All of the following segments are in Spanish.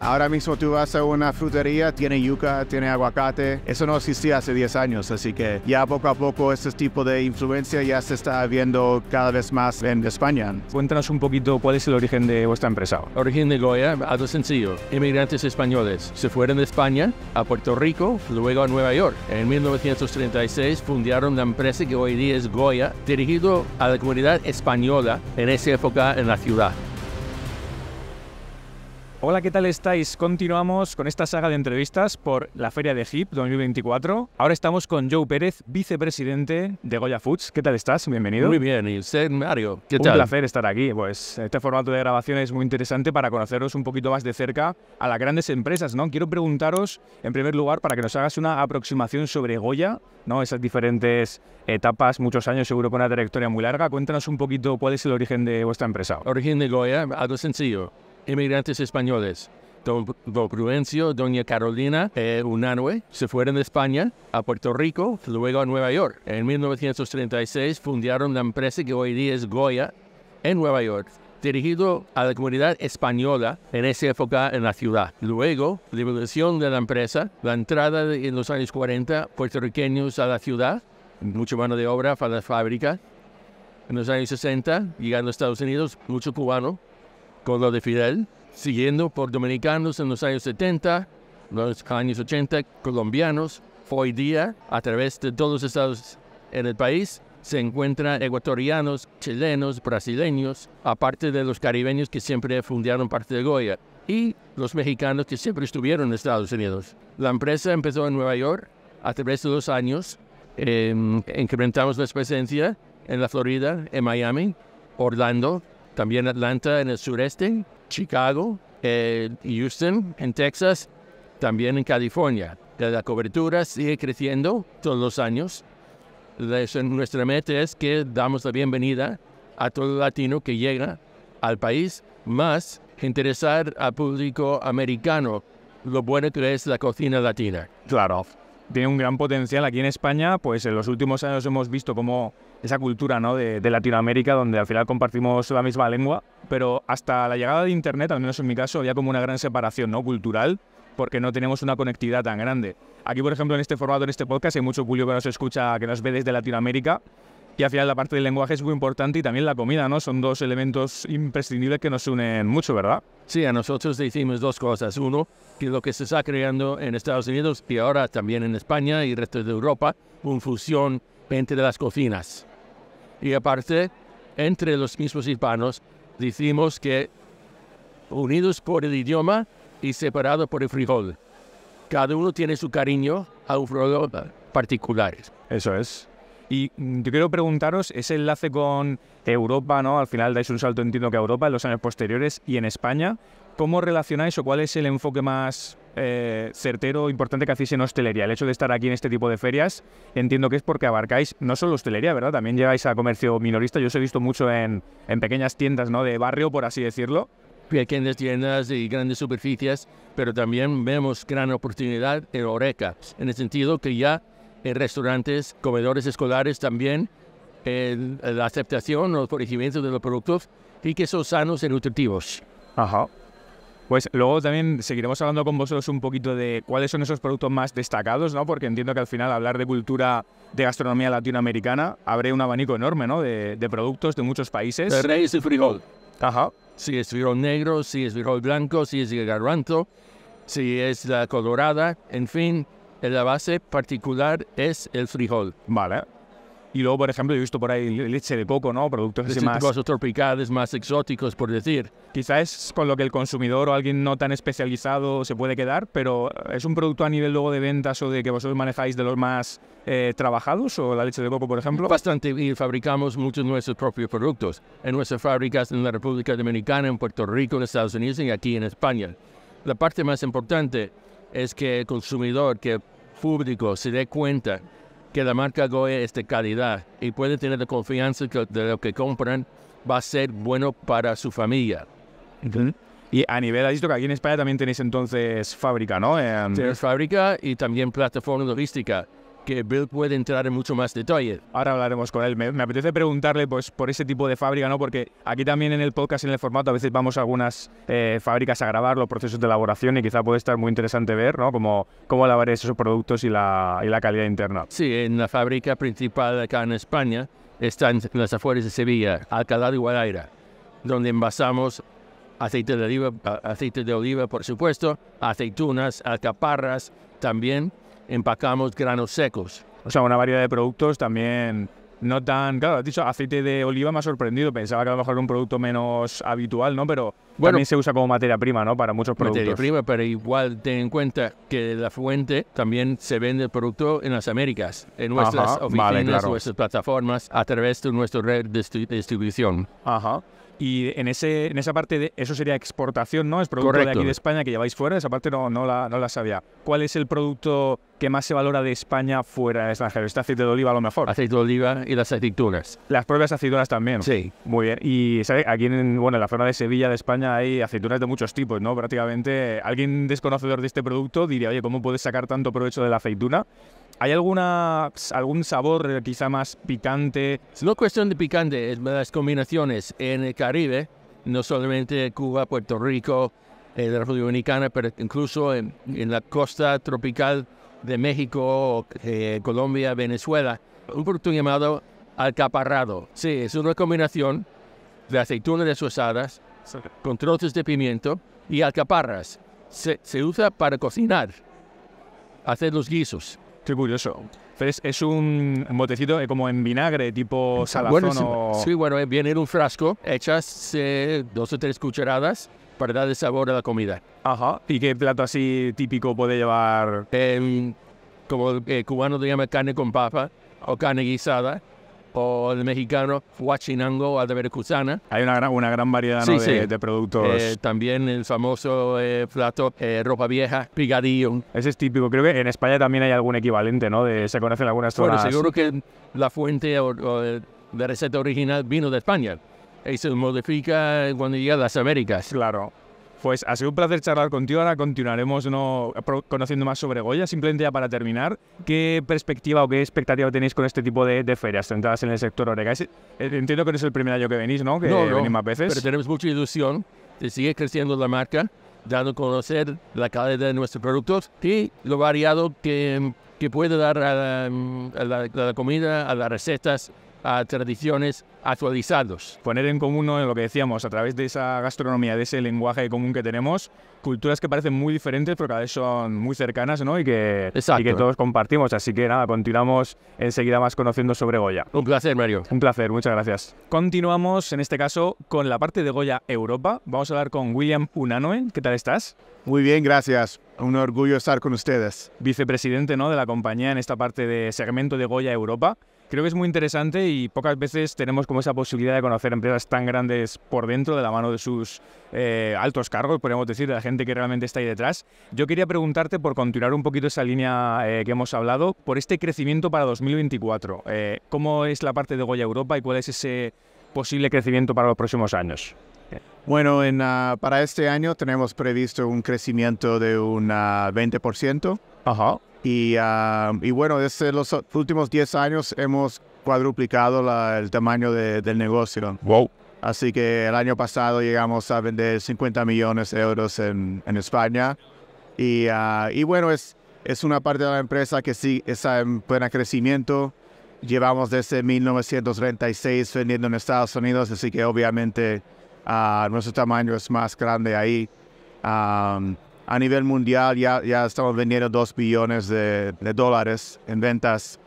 Ahora mismo tú vas a una frutería, tiene yuca, tiene aguacate. Eso no existía hace 10 años, así que ya poco a poco este tipo de influencia ya se está viendo cada vez más en España. Cuéntanos un poquito cuál es el origen de vuestra empresa. Origen de Goya, algo sencillo. Inmigrantes españoles se fueron de España a Puerto Rico, luego a Nueva York. En 1936 fundaron la empresa que hoy día es Goya, dirigido a la comunidad española en esa época en la ciudad. Hola, ¿qué tal estáis? Continuamos con esta saga de entrevistas por la Feria de HIP 2024. Ahora estamos con Joe Pérez, vicepresidente de Goya Foods. ¿Qué tal estás? Bienvenido. Muy bien, y usted, Mario. ¿Qué tal? Un placer estar aquí. Pues este formato de grabación es muy interesante para conoceros un poquito más de cerca a las grandes empresas, ¿no? Quiero preguntaros, en primer lugar, para que nos hagas una aproximación sobre Goya, ¿no? Esas diferentes etapas, muchos años, seguro con una trayectoria muy larga. Cuéntanos un poquito cuál es el origen de vuestra empresa. Origen de Goya, algo sencillo inmigrantes españoles. Don, don Prudencio, doña Carolina eh, Unanue se fueron de España a Puerto Rico, luego a Nueva York. En 1936 fundaron la empresa que hoy día es Goya en Nueva York dirigido a la comunidad española en esa época en la ciudad. Luego, la evolución de la empresa, la entrada en los años 40 puertorriqueños a la ciudad, mucha mano de obra para la fábrica. En los años 60, llegando a Estados Unidos, mucho cubano, con lo de Fidel, siguiendo por dominicanos en los años 70, los años 80, colombianos. Hoy día, a través de todos los estados en el país, se encuentran ecuatorianos, chilenos, brasileños, aparte de los caribeños que siempre fundaron parte de Goya, y los mexicanos que siempre estuvieron en Estados Unidos. La empresa empezó en Nueva York a través de dos años. Em, incrementamos la presencia en la Florida, en Miami, Orlando, también Atlanta en el sureste, Chicago, eh, Houston en Texas, también en California. La cobertura sigue creciendo todos los años. Nuestra meta es que damos la bienvenida a todo latino que llega al país, más interesar al público americano lo bueno que es la cocina latina. Claro tiene un gran potencial aquí en España, pues en los últimos años hemos visto como esa cultura ¿no? de, Latinoamérica, donde al final compartimos la misma lengua, pero hasta la llegada de Internet, al menos en mi caso, había como una gran separación ¿no? cultural, porque no tenemos una conectividad tan grande. Aquí, por ejemplo, en este formato, en este podcast, hay mucho público que nos escucha, que nos ve desde Latinoamérica, y al final la parte del lenguaje es muy importante y también la comida, ¿no? Son dos elementos imprescindibles que nos unen mucho, ¿verdad? Sí, a nosotros decimos dos cosas. Uno, que lo que se está creando en Estados Unidos y ahora también en España y el resto de Europa, una fusión entre las cocinas. Y aparte, entre los mismos hispanos, decimos que unidos por el idioma y separados por el frijol. Cada uno tiene su cariño a un frijol particular. Eso es. Y yo quiero preguntaros ese enlace con Europa, ¿no? Al final dais un salto, entiendo que a Europa, en los años posteriores y en España. ¿Cómo relacionáis o cuál es el enfoque más eh, certero, importante que hacéis en hostelería? El hecho de estar aquí en este tipo de ferias, entiendo que es porque abarcáis no solo hostelería, ¿verdad? También llegáis a comercio minorista. Yo os he visto mucho en, en pequeñas tiendas, ¿no? De barrio, por así decirlo. Pequeñas tiendas y grandes superficies, pero también vemos gran oportunidad en Oreca, en el sentido que ya en eh, restaurantes, comedores escolares también, la aceptación, los corregimientos de los productos y que son sanos y nutritivos. Ajá. Pues luego también seguiremos hablando con vosotros un poquito de cuáles son esos productos más destacados, ¿no? Porque entiendo que al final hablar de cultura de gastronomía latinoamericana abre un abanico enorme, ¿no? De, productos de muchos países. El rey es el frijol. Ajá. Si es frijol negro, si es frijol blanco, si es el garbanzo, si es la colorada, en fin, la base particular es el frijol. Vale. Y luego, por ejemplo, he visto por ahí leche de coco, ¿no? Productos así más... tropicales, más exóticos, por decir. Quizás es con lo que el consumidor o alguien no tan especializado se puede quedar, pero ¿es un producto a nivel luego de ventas o de que vosotros manejáis de los más eh, trabajados o la leche de coco, por ejemplo? Bastante, y fabricamos muchos de nuestros propios productos en nuestras fábricas en la República Dominicana, en Puerto Rico, en Estados Unidos y aquí en España. La parte más importante es que el consumidor, que público se dé cuenta que la marca goe es de calidad y puede tener la confianza que de lo que compran va a ser bueno para su familia. Y a nivel, ha visto que aquí en España también tenéis entonces fábrica, ¿no? Em, fábrica y también plataforma logística que Bill puede entrar en mucho más detalle. Ahora hablaremos con él. Me, apetece preguntarle pues, por ese tipo de fábrica, ¿no? porque aquí también en el podcast, en el formato, a veces vamos a algunas eh, fábricas a grabar los procesos de elaboración y quizá puede estar muy interesante ver ¿no? cómo, cómo esos productos y la, y la calidad interna. Sí, en la fábrica principal acá en España está en las afueras de Sevilla, Alcalá de Guadaira, donde envasamos aceite de oliva, aceite de oliva por supuesto, aceitunas, alcaparras también empacamos granos secos. O sea, una variedad de productos también no tan. Claro, has dicho aceite de oliva me ha sorprendido. Pensaba que a lo mejor un producto menos habitual, ¿no? Pero bueno, también se usa como materia prima, ¿no? Para muchos productos. Materia prima, pero igual ten en cuenta que la fuente también se vende el producto en las Américas, en nuestras oficinas, nuestras plataformas, a través de nuestra red de distribución. Ajá. Y en, ese, en esa parte, de, eso sería exportación, ¿no? Es producto de aquí de España que lleváis fuera, esa parte no, no, la, no la sabía. ¿Cuál es el producto que más se valora de España fuera de extranjero? ¿Este aceite de oliva a lo mejor? Aceite de oliva y las aceitunas. Las propias aceitunas también. Sí. Muy bien. Y ¿sabe? aquí en, bueno, en la zona de Sevilla, de España, hay aceitunas de muchos tipos, ¿no? Prácticamente alguien desconocedor de este producto diría, oye, ¿cómo puedes sacar tanto provecho de la aceituna? ¿Hay alguna, algún sabor eh, quizá más picante? No es cuestión de picante, es las combinaciones en el Caribe, no solamente Cuba, Puerto Rico, eh, la República Dominicana, pero incluso en, la costa tropical de México, eh, Colombia, Venezuela. Un producto llamado alcaparrado. Sí, es una combinación de aceitunas deshuesadas con trozos de pimiento y alcaparras. Se, se usa para cocinar, hacer los guisos. Qué curioso. es un botecito eh, como en vinagre, tipo ah, salazón Sí, bueno, eh, viene en un frasco, echas eh, dos o tres cucharadas para dar sabor a la comida. Ajá. ¿Y qué plato así típico puede llevar? como cubano le llama carne con papa o carne guisada o el mexicano Huachinango Veracruzana. Hay una gran, una gran variedad de, productos. Eh, también el famoso eh, plato eh, ropa vieja, picadillo. Ese es típico. Creo que en España también hay algún equivalente, ¿no? De, se conocen algunas zonas. Bueno, seguro que la fuente de receta original vino de España. Y se modifica cuando llega a las Américas. Claro. Pues ha sido un placer charlar contigo. Ahora continuaremos no, conociendo más sobre Goya. Simplemente ya para terminar, ¿qué perspectiva o qué expectativa tenéis con este tipo de, ferias centradas en el sector orégano? Eh, entiendo que no es el primer año que venís, ¿no? Que venís más veces. Pero tenemos mucha ilusión. de sigue creciendo la marca, dando a conocer la calidad de nuestros productos y lo variado que, puede dar a la, a la comida, a las recetas a tradiciones actualizados. Poner en común en lo que decíamos, a través de esa gastronomía, de ese lenguaje común que tenemos, culturas que parecen muy diferentes, pero cada vez son muy cercanas ¿no? y, que, y que todos compartimos. Así que nada, continuamos enseguida más conociendo sobre Goya. Un placer, Mario. Un placer, muchas gracias. Continuamos en este caso con la parte de Goya Europa. Vamos a hablar con William Unanoen. ¿Qué tal estás? Muy bien, gracias. Un orgullo estar con ustedes. Vicepresidente ¿no? de la compañía en esta parte de segmento de Goya Europa. Creo que es muy interesante y pocas veces tenemos como esa posibilidad de conocer empresas tan grandes por dentro, de la mano de sus eh, altos cargos, podríamos decir, de la gente que realmente está ahí detrás. Yo quería preguntarte, por continuar un poquito esa línea eh, que hemos hablado, por este crecimiento para 2024. Eh, ¿Cómo es la parte de Goya Europa y cuál es ese posible crecimiento para los próximos años? Bueno, en, ah, para este año tenemos previsto un crecimiento de un 20%. Ajá. Ah, y, bueno, desde los últimos 10 años hemos cuadruplicado el tamaño del negocio. Wow. Así que el año pasado llegamos a vender 50 millones de euros en, España. Y, ah, bueno, es, una parte de la empresa que sí está en buen crecimiento. Llevamos desde 1936 vendiendo en Estados Unidos, así que obviamente ah, nuestro tamaño es más grande ahí. A nivel mundial ya, estamos vendiendo 2 billones de, dólares en ventas,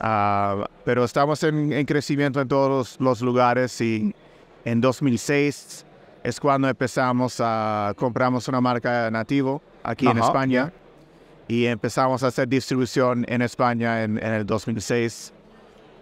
ah, pero estamos en, crecimiento en todos los lugares y en 2006 es cuando empezamos a compramos una marca nativo aquí en España y empezamos a hacer distribución en España en, el 2006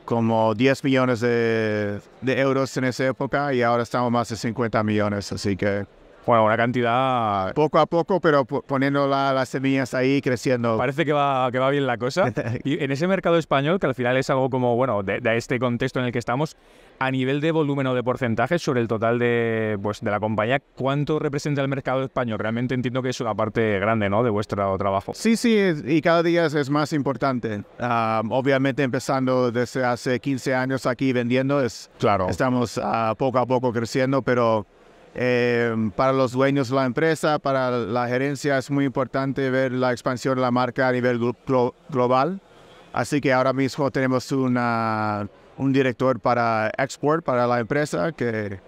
como 10 millones de, de, euros en esa época y ahora estamos más de 50 millones, así que bueno, una cantidad... Poco a poco, pero poniendo las semillas ahí, creciendo. Parece que va, que va bien la cosa. y en ese mercado español, que al final es algo como, bueno, de, este contexto en el que estamos, a nivel de volumen o de porcentaje sobre el total de, pues, de la compañía, ¿cuánto representa el mercado español? Realmente entiendo que es una parte grande, ¿no?, de vuestro trabajo. Sí, sí, y cada día es más importante. Ah, obviamente empezando desde hace 15 años aquí vendiendo, es, claro. estamos ah, poco a poco creciendo, pero... Em, para los dueños de la empresa, para la gerencia, es muy importante ver la expansión de la marca a nivel global. Así que ahora mismo tenemos un director para export para la empresa que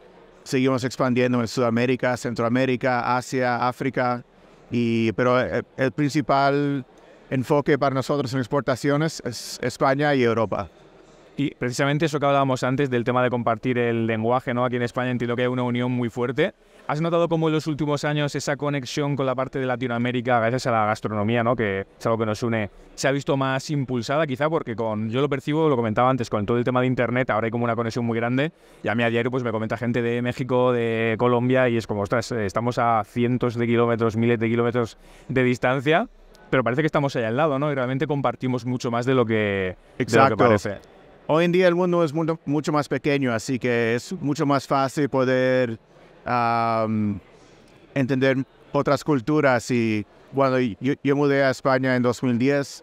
seguimos expandiendo en Sudamérica, Centroamérica, Asia, África. Y, pero eh, el principal enfoque para nosotros en exportaciones es España y Europa. Y precisamente eso que hablábamos antes del tema de compartir el lenguaje, ¿no? Aquí en España entiendo que hay una unión muy fuerte. ¿Has notado cómo en los últimos años esa conexión con la parte de Latinoamérica, gracias a la gastronomía, ¿no? Que es algo que nos une, se ha visto más impulsada quizá porque con, yo lo percibo, lo comentaba antes, con todo el tema de Internet, ahora hay como una conexión muy grande. Y a mí a diario pues me comenta gente de México, de Colombia y es como, ostras, eh, estamos a cientos de kilómetros, miles de kilómetros de distancia pero parece que estamos allá al lado, ¿no? Y realmente compartimos mucho más de lo que, Exacto. De lo que parece. Hoy en día el mundo es mucho, más pequeño, así que es mucho más fácil poder entender otras culturas. Y cuando yo, mudé a España en 2010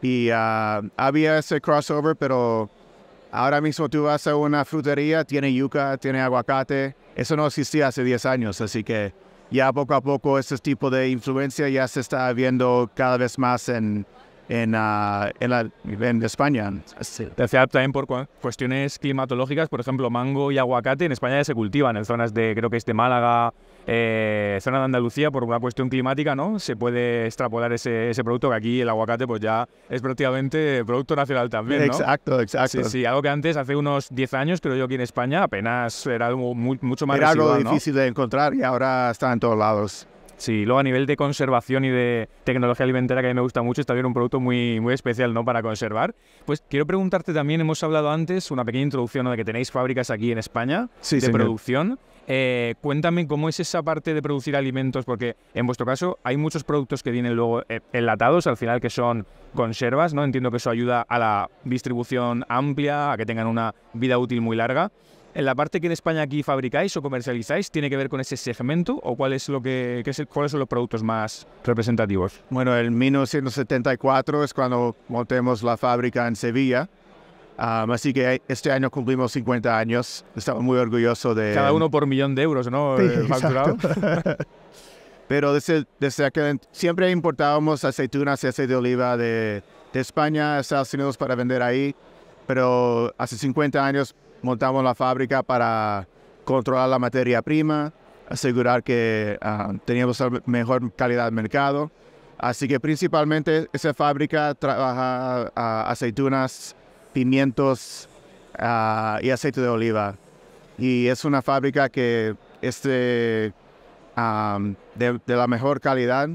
y ah, había ese crossover, pero ahora mismo tú vas a una frutería, tiene yuca, tiene aguacate. Eso no existía hace 10 años, así que ya poco a poco ese tipo de influencia ya se está viendo cada vez más en, en, en, España. también por cuestiones climatológicas, por ejemplo, mango y aguacate en España ya se cultivan en zonas de, creo que es de Málaga, eh, zona de Andalucía, por una cuestión climática, ¿no? Se puede extrapolar ese, ese, producto que aquí el aguacate pues ya es prácticamente producto nacional también, Exacto, exacto. Sí, algo que antes, hace unos 10 años, creo yo, aquí en España apenas era muy, mucho más Era algo difícil de encontrar y ahora está en todos lados. Sí, luego a nivel de conservación y de tecnología alimentaria que a mí me gusta mucho, está bien un producto muy, muy especial ¿no? para conservar. Pues quiero preguntarte también, hemos hablado antes, una pequeña introducción de que tenéis fábricas aquí en España de producción. Eh, cuéntame cómo es esa parte de producir alimentos, porque en vuestro caso hay muchos productos que vienen luego eh, enlatados, al final que son conservas, ¿no? Entiendo que eso ayuda a la distribución amplia, a que tengan una vida útil muy larga. ¿En la parte que en España aquí fabricáis o comercializáis tiene que ver con ese segmento o cuál es lo que, cuáles son los productos más representativos? Bueno, en 1974 es cuando montamos la fábrica en Sevilla. Ah, así que este año cumplimos 50 años. Estamos muy orgullosos de... Cada uno por millón de euros, ¿no? Eh, facturado. Pero desde, desde aquel, siempre importábamos aceitunas y aceite de oliva de, de España a Estados Unidos para vender ahí pero hace 50 años montamos la fábrica para controlar la materia prima, asegurar que ah, teníamos la mejor calidad de mercado. Así que principalmente esa fábrica trabaja ah, aceitunas, pimientos ah, y aceite de oliva. Y es una fábrica que es de la mejor calidad.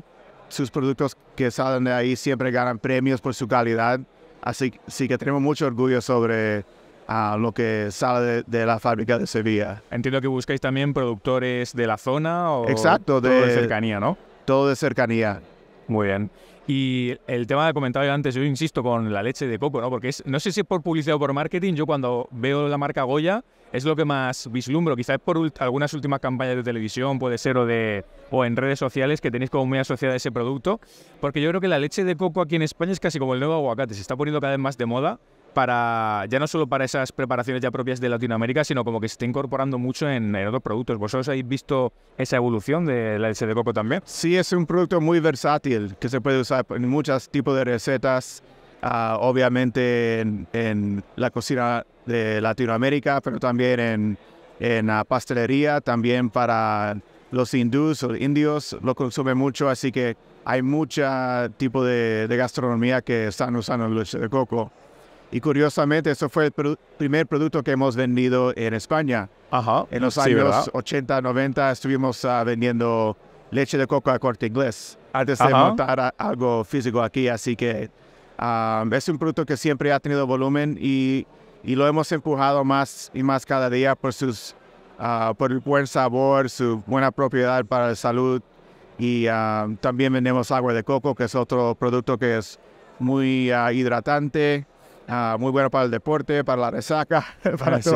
Sus productos que salen de ahí siempre ganan premios por su calidad. Así, sí que tenemos mucho orgullo sobre ah, lo que sale de, la fábrica de Sevilla. Entiendo que buscáis también productores de la zona o Exacto, de, de cercanía, ¿no? Todo de cercanía. Muy bien. Y el tema de comentaba antes, yo insisto con la leche de coco, ¿no? Porque no sé si es por publicidad o por marketing, yo cuando veo la marca Goya es lo que más vislumbro, quizás por algunas últimas campañas de televisión, puede ser, o, de, o en redes sociales que tenéis como muy asociada ese producto, porque yo creo que la leche de coco aquí en España es casi como el nuevo aguacate, se está poniendo cada vez más de moda para ya no solo para esas preparaciones ya propias de Latinoamérica, sino como que se está incorporando mucho en, otros productos. ¿Vosotros habéis visto esa evolución del la leche de coco también? Sí, es un producto muy versátil que se puede usar en muchos tipos de recetas. Ah, obviamente en, la cocina de Latinoamérica, pero también en, en pastelería, también para los hindús o indios lo consumen mucho, así que hay mucho tipo de, de gastronomía que están usando el leche de coco. Y curiosamente, eso fue el primer producto que hemos vendido en España. Ajá. En los años 80, 90 estuvimos ah, vendiendo leche de coco a corte inglés antes de montar algo físico aquí. Así que ah, es un producto que siempre ha tenido volumen y, y, lo hemos empujado más y más cada día por, sus, ah, por el buen sabor, su buena propiedad para la salud. Y también vendemos agua de coco, que es otro producto que es muy hidratante Ah, muy bueno para el deporte, para la resaca, para ah, sí,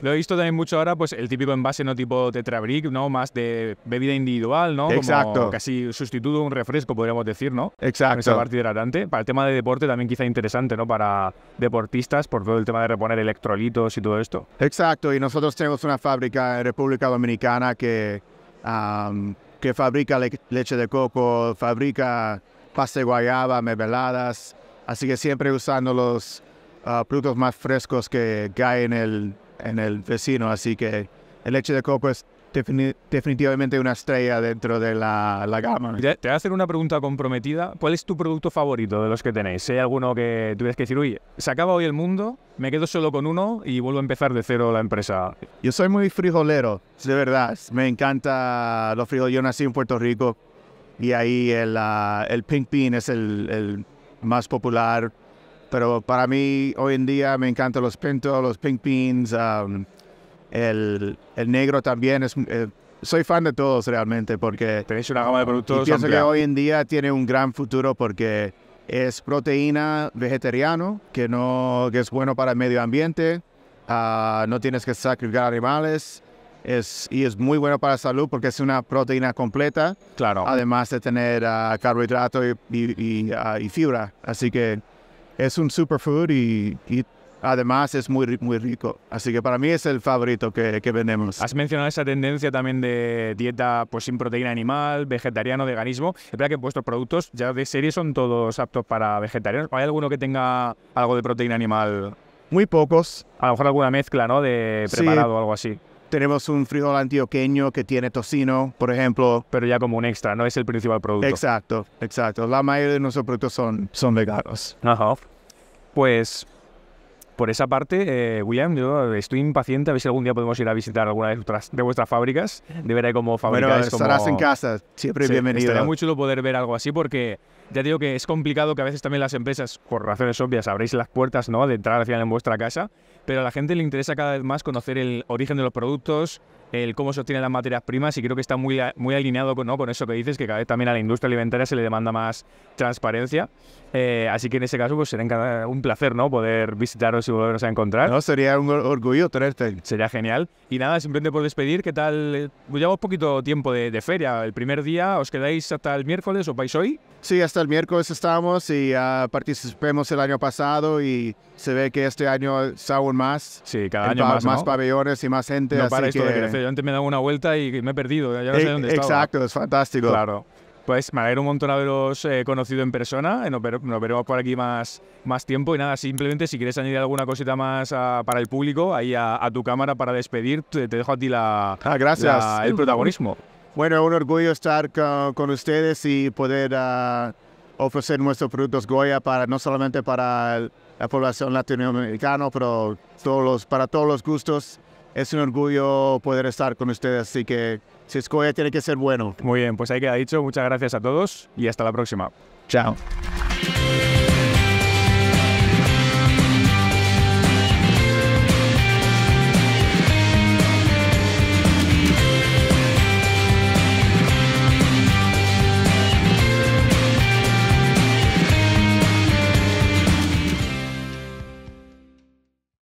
Lo he visto también mucho ahora, pues el típico envase no tipo tetrabric, ¿no? Más de bebida individual, ¿no? Exacto. casi sustituto un refresco, podríamos decir, ¿no? Exacto. esa parte hidratante. Para el tema de deporte también quizá interesante, ¿no? Para deportistas, por todo el tema de reponer electrolitos y todo esto. Exacto. Y nosotros tenemos una fábrica en República Dominicana que, que fabrica leche de coco, fabrica pasta de guayaba, mermeladas, Así que siempre usando los ah, productos más frescos que caen en el, en el vecino. Así que el leche de coco es definitivamente una estrella dentro de la, la gama. Te voy a hacer una pregunta comprometida. ¿Cuál es tu producto favorito de los que tenéis? Si hay alguno que tuvieras que decir, uy, se acaba hoy el mundo, me quedo solo con uno y vuelvo a empezar de cero la empresa. Yo soy muy frijolero, de verdad. Me encanta los frijoles. Yo nací en Puerto Rico y ahí el, ah, el pink bean es el, el más popular. Pero para mí, hoy en día, me encantan los pinto, los pink beans, um, el, negro también. Es, eh, soy fan de todos realmente porque... Tenéis una gama de productos pienso que hoy en día tiene un gran futuro porque es proteína vegetariano, que, no, que es bueno para el medio ambiente, ah, no tienes que sacrificar animales, y es muy bueno para la salud porque es una proteína completa. Claro. Además de tener ah, carbohidrato ah, y, fibra. Así que es un superfood y, además es muy, muy rico. Así que para mí es el favorito que, vendemos. Has mencionado esa tendencia también de dieta pues, sin proteína animal, vegetariano, veganismo. Es verdad que vuestros productos ya de serie son todos aptos para vegetarianos. ¿Hay alguno que tenga algo de proteína animal? Muy pocos. A lo mejor alguna mezcla, ¿no? De preparado o algo así. Tenemos un frijol antioqueño que tiene tocino, por ejemplo. Pero ya como un extra, no es el principal producto. Exacto, exacto. La mayoría de nuestros productos son, son veganos. Ajá. Pues por esa parte, eh, William, yo estoy impaciente a ver si algún día podemos ir a visitar alguna de vuestras, de vuestras fábricas, de ver ahí cómo fabricáis. Bueno, estarás en casa, siempre sí, bienvenido. Estaría muy chulo poder ver algo así porque ya digo que es complicado que a veces también las empresas, por razones obvias, abréis las puertas ¿no? de entrar al final en vuestra casa, pero a la gente le interesa cada vez más conocer el origen de los productos, el cómo se obtienen las materias primas y creo que está muy, muy alineado con, ¿no? con eso que dices, que cada vez también a la industria alimentaria se le demanda más transparencia. Eh, así que en ese caso, pues será un placer, ¿no? Poder visitaros y volveros a encontrar. No, sería un orgullo tenerte. Sería genial. Y nada, simplemente por despedir, ¿qué tal? Eh, llevamos poquito tiempo de, feria. El primer día, ¿os quedáis hasta el miércoles? o vais hoy? Sí, hasta el miércoles estamos y uh, participemos el año pasado y se ve que este año es aún más. Sí, cada año más. Más pabellones y más gente. No para esto Yo antes me he dado una vuelta y me he perdido. Ya no e sé dónde Exacto, es fantástico. Claro. Pues me alegro un montón haberos eh, conocido en persona. Eh, nos, veremos por aquí más, más tiempo. Y nada, simplemente si quieres añadir alguna cosita más ah, para el público, ahí a, tu cámara para despedir, te, dejo a ti la, ah, gracias. el protagonismo. Bueno, un orgullo estar con, ustedes y poder ah, ofrecer nuestros productos Goya para no solamente para la población latinoamericana, pero todos para todos los gustos. Es un orgullo poder estar con ustedes, así que escoge, tiene que ser bueno. Muy bien, pues ahí queda dicho. Muchas gracias a todos y hasta la próxima. Chao.